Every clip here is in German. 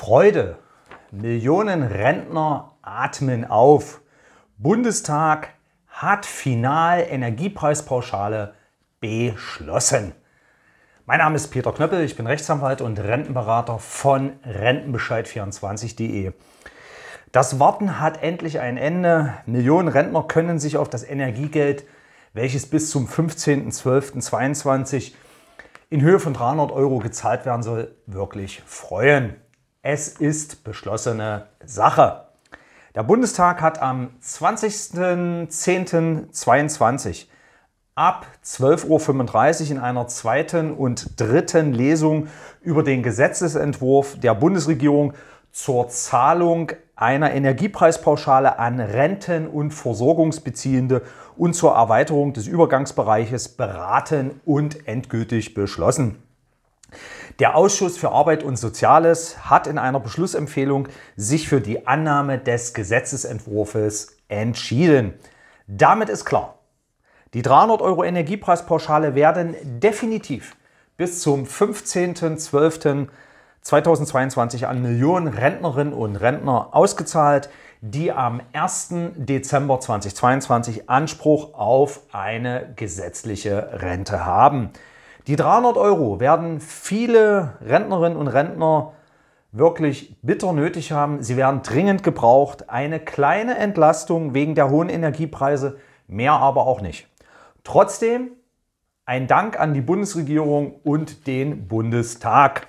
Freude. Millionen Rentner atmen auf. Bundestag hat final Energiepreispauschale beschlossen. Mein Name ist Peter Knöppel, ich bin Rechtsanwalt und Rentenberater von Rentenbescheid24.de. Das Warten hat endlich ein Ende. Millionen Rentner können sich auf das Energiegeld, welches bis zum 15.12.22 in Höhe von 300 Euro gezahlt werden soll, wirklich freuen. Es ist beschlossene Sache. Der Bundestag hat am 20.10.22 ab 12.35 Uhr in einer zweiten und dritten Lesung über den Gesetzesentwurf der Bundesregierung zur Zahlung einer Energiepreispauschale an Renten- und Versorgungsbeziehende und zur Erweiterung des Übergangsbereiches beraten und endgültig beschlossen. Der Ausschuss für Arbeit und Soziales hat in einer Beschlussempfehlung sich für die Annahme des Gesetzesentwurfs entschieden. Damit ist klar, die 300 Euro Energiepreispauschale werden definitiv bis zum 15.12.2022 an Millionen Rentnerinnen und Rentner ausgezahlt, die am 1. Dezember 2022 Anspruch auf eine gesetzliche Rente haben. Die 300 Euro werden viele Rentnerinnen und Rentner wirklich bitter nötig haben. Sie werden dringend gebraucht. Eine kleine Entlastung wegen der hohen Energiepreise, mehr aber auch nicht. Trotzdem ein Dank an die Bundesregierung und den Bundestag.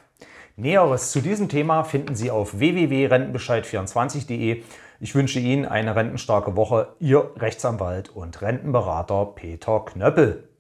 Näheres zu diesem Thema finden Sie auf www.rentenbescheid24.de. Ich wünsche Ihnen eine rentenstarke Woche. Ihr Rechtsanwalt und Rentenberater Peter Knöppel.